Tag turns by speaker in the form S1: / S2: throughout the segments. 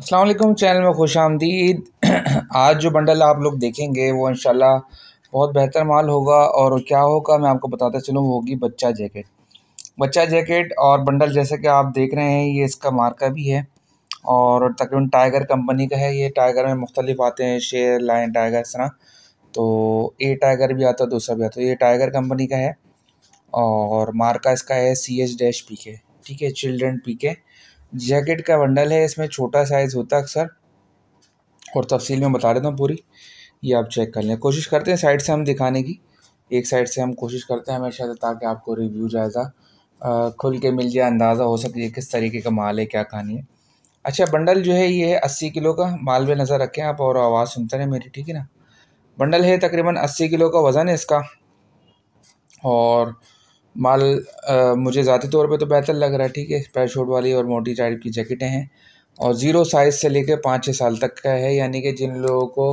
S1: Aslam channel में खुश आमदीद आज जो बंडल आप लोग देखेंगे वो इनशाला बहुत बेहतर माल होगा और क्या होगा मैं आपको बताता चलूँ वो होगी बच्चा जैकेट बच्चा जैकेट और बंडल जैसे कि आप देख रहे हैं ये इसका मार्का भी है और तकरीबन टाइगर कंपनी का है ये टाइगर में मुख्तलिफ आते हैं शेर लाइन टाइगर इस तरह तो ए टाइगर भी आता है दूसरा भी आता है ये टाइगर कंपनी का है और मार्का इसका है C H dash P K ठीक है चिल्ड्रन पी के जैकेट का बंडल है इसमें छोटा साइज़ होता है अक्सर और तफसील में बता देता हूँ पूरी ये आप चेक कर लें कोशिश करते हैं साइड से हम दिखाने की एक साइड से हम कोशिश करते हैं हमेशा ताकि आपको रिव्यू जायज़ा खुल के मिल जाए अंदाज़ा हो सके किस तरीके का माल है क्या कहानी है अच्छा बंडल जो है ये है अस्सी किलो का माल में नज़र रखें आप और आवाज़ सुनते रहें मेरी ठीक है ना बंडल है तकरीबन अस्सी किलो का वज़न है इसका और माल आ, मुझे ज़ाती तौर पे तो बेहतर लग रहा है ठीक है पैराशूट वाली और मोटी टाइप की जैकेटें हैं और ज़ीरो साइज़ से लेकर पाँच छः साल तक का है यानी कि जिन लोगों को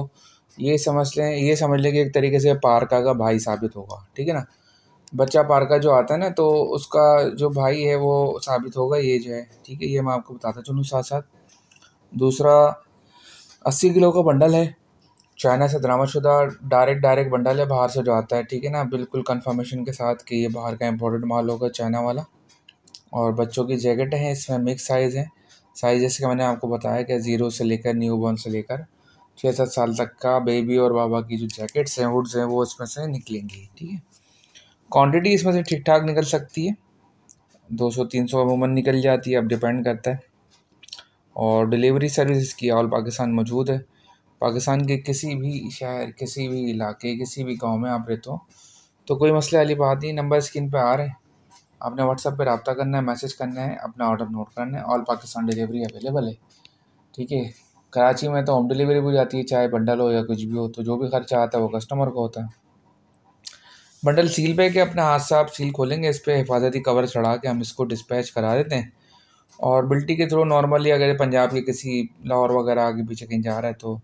S1: ये समझ लें ये समझ लें कि एक तरीके से पारका का भाई साबित होगा ठीक है ना बच्चा पारका जो आता है ना तो उसका जो भाई है वो साबित होगा ये जो है ठीक है ये मैं आपको बताता चलूँ साथ साथ दूसरा अस्सी किलो का बंडल है चाइना से शुदा डायरेक्ट डायरेक्ट बंडल है बाहर से जो आता है ठीक है ना बिल्कुल कंफर्मेशन के साथ कि ये बाहर का इम्पोर्टेड माल होगा चाइना वाला और बच्चों की जैकेट हैं इसमें मिक्स साइज़ हैं साइज जैसे कि मैंने आपको बताया कि ज़ीरो से लेकर न्यू बॉर्न से लेकर छः सात साल तक का बेबी और बाबा की जो जैकेट्स हैं हुड्स हैं वो इसमें से निकलेंगी ठीक है क्वान्टिटी इसमें से ठीक ठाक निकल सकती है दो सौ तीन सौ अमूमन निकल जाती है अब डिपेंड करता है और डिलीवरी सर्विस इसकी ऑल पाकिस्तान मौजूद है पाकिस्तान के किसी भी शहर किसी भी इलाके किसी भी गांव में आप रहते हो तो कोई मसले वाली बात नहीं नंबर स्क्रीन पे आ रहे हैं आपने व्हाट्सअप पे रबता करना है मैसेज करना है अपना ऑर्डर नोट करना है ऑल पाकिस्तान डिलीवरी अवेलेबल है ठीक है कराची में तो होम डिलीवरी भी जाती है चाहे बंडल हो या कुछ भी हो तो जो भी खर्चा आता है वो कस्टमर को होता है बंडल सील पे के अपने हाथ से आप सील खोलेंगे इस पर हिफाजती कवर चढ़ा के हम इसको डिस्पैच करा देते हैं और बिल्टी के थ्रू नॉर्मली अगर पंजाब के किसी लाहौर वगैरह आगे पीछे कहीं जा रहा है तो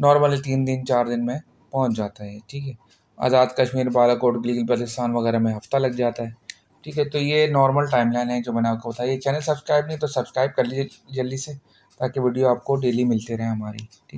S1: नॉर्मली तीन दिन चार दिन में पहुंच जाता है ठीक है आज़ाद कश्मीर बालाकोट गिलगित बल्तिस्तान वगैरह में हफ़्ता लग जाता है ठीक है तो ये नॉर्मल टाइमलाइन है जो मैंने आपको बताया ये चैनल सब्सक्राइब नहीं तो सब्सक्राइब कर लीजिए जल्दी से ताकि वीडियो आपको डेली मिलते रहें हमारी ठीक